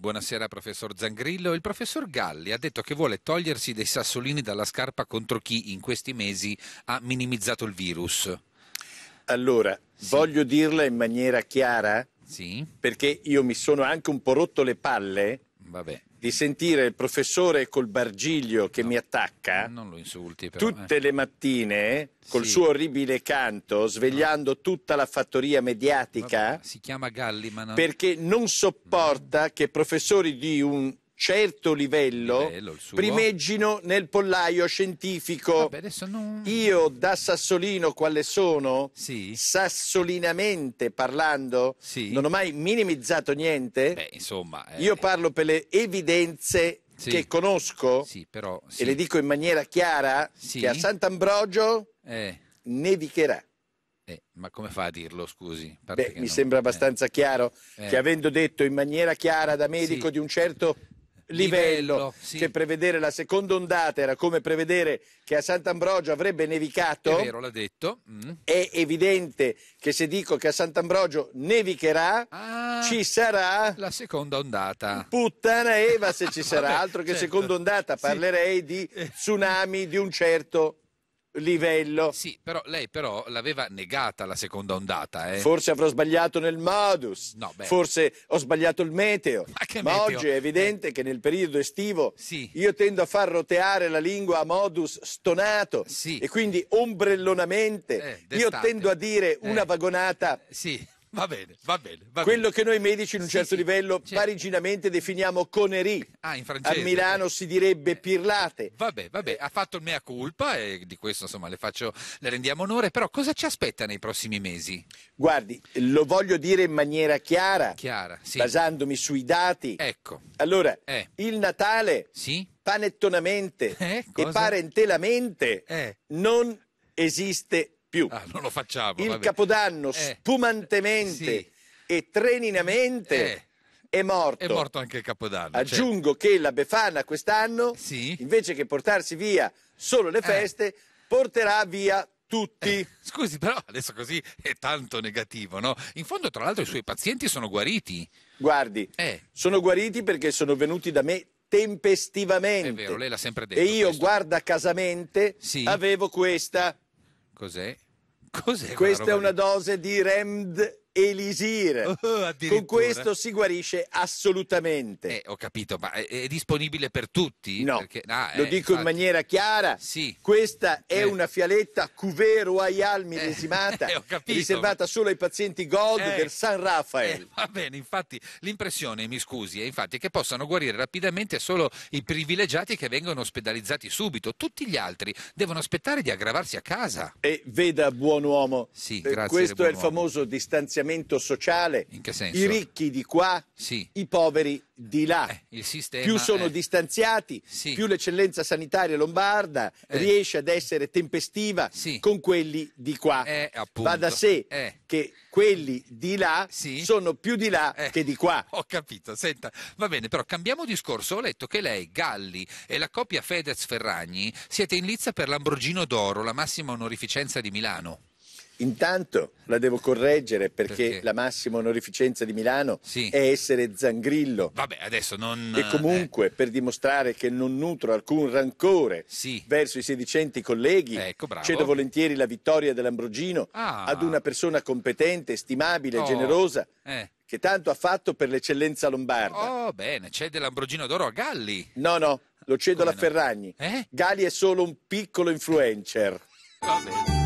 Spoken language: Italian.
Buonasera professor Zangrillo. Il professor Galli ha detto che vuole togliersi dei sassolini dalla scarpa contro chi in questi mesi ha minimizzato il virus. Allora, sì. voglio dirla in maniera chiara? Sì. Perché io mi sono anche un po' rotto le palle Vabbè. di sentire il professore col bargiglio che no, mi attacca eh, insulti, però, tutte eh. le mattine col sì. suo orribile canto, svegliando no. tutta la fattoria mediatica. Vabbè, si chiama Galli, ma non... Perché non sopporta no. Mm. che professori di un certo livello, livello primeggino nel pollaio scientifico. Vabbè, non... Io da sassolino quale sono, sì. sassolinamente parlando, sì. non ho mai minimizzato niente. Beh, insomma, eh... Io eh. parlo per le evidenze sì. che conosco però, e le dico in maniera chiara che a Sant'Ambrogio eh. nevicherà. Eh, ma come fa a dirlo, scusi? Beh, mi non... sembra abbastanza eh. chiaro eh. che avendo detto in maniera chiara da medico sì. di un certo livello, livello sì. che prevedere la seconda ondata era come prevedere che a Sant'Ambrogio avrebbe nevicato. È vero, l'ha detto. Mm. È evidente che se dico che a Sant'Ambrogio nevicherà, ah, ci sarà la seconda ondata. Puttana Eva se ci sarà, Vabbè, altro che certo. seconda ondata, parlerei sì. di eh. tsunami di un certo livello. Sì, però lei però l'aveva negata la seconda ondata. Eh? Forse avrò sbagliato nel modus, no, beh. forse ho sbagliato il meteo. Ma, ma meteo? oggi è evidente eh. che nel periodo estivo sì. io tendo a far roteare la lingua a modus stonato sì. e quindi ombrellonamente eh, io tendo a dire una eh. vagonata. Sì Va bene, va bene. Va Quello bene. che noi medici in un sì, certo sì, livello certo. pariginamente definiamo coneri. Ah, in francese. a Milano si direbbe eh, pirlate. Vabbè, vabbè, eh. ha fatto il mea culpa e di questo insomma le, faccio, le rendiamo onore, però cosa ci aspetta nei prossimi mesi? Guardi, lo voglio dire in maniera chiara, chiara sì. basandomi sui dati. Ecco. Allora, eh. il Natale, panettonamente eh, e parentelamente eh. non esiste più. Ah, non lo facciamo. Il vabbè. Capodanno eh, spumantemente sì. e treninamente... Eh. È morto. È morto anche il Capodanno. Certo. Aggiungo cioè... che la Befana quest'anno, sì. invece che portarsi via solo le eh. feste, eh. porterà via tutti. Eh, scusi, però adesso così è tanto negativo, no? In fondo, tra l'altro, i suoi pazienti sono guariti. Guardi, eh. sono guariti perché sono venuti da me tempestivamente. È vero, lei l'ha sempre detto. E io, questo. guarda casamente, sì. avevo questa. Cos'è? Cos'è Questa è una dose di REMD Elisir. Oh, Con questo si guarisce assolutamente. Eh, ho capito, ma è, è, disponibile per tutti? No, Perché, ah, eh, lo eh, dico infatti. in maniera chiara. Sì. Questa è eh. una fialetta Cuvée Royal millesimata, eh, riservata solo ai pazienti gold del eh. San Rafael. va bene, infatti l'impressione, mi scusi, è infatti che possano guarire rapidamente solo i privilegiati che vengono ospedalizzati subito. Tutti gli altri devono aspettare di aggravarsi a casa. E veda, buon uomo, sì, grazie, questo è il uomo. famoso distanziamento distanziamento sociale. I ricchi di qua, sì. i poveri di là. Eh, sistema, più sono eh. distanziati, sì. più l'eccellenza sanitaria lombarda eh. riesce ad essere tempestiva sì. con quelli di qua. Eh, va da sé eh. che quelli di là sono più di là eh. che di qua. Ho capito, senta, va bene, però cambiamo discorso. Ho letto che lei, Galli e la coppia Fedez Ferragni siete in lizza per l'Ambrogino d'Oro, la massima onorificenza di Milano. Intanto la devo correggere perché, perché? la massima onorificenza di Milano sì. è essere Zangrillo. Vabbè, adesso non. E eh, comunque, eh. per dimostrare che non nutro alcun rancore sì. verso i sedicenti colleghi, ecco, cedo volentieri la vittoria dell'Ambrogino ah. ad una persona competente, stimabile, oh. generosa. Eh che tanto ha fatto per l'eccellenza lombarda. Oh, bene, cede l'Ambrogino d'Oro a Galli. No, no, lo cedo Come alla no? Ferragni. Eh? Galli è solo un piccolo influencer. Va bene.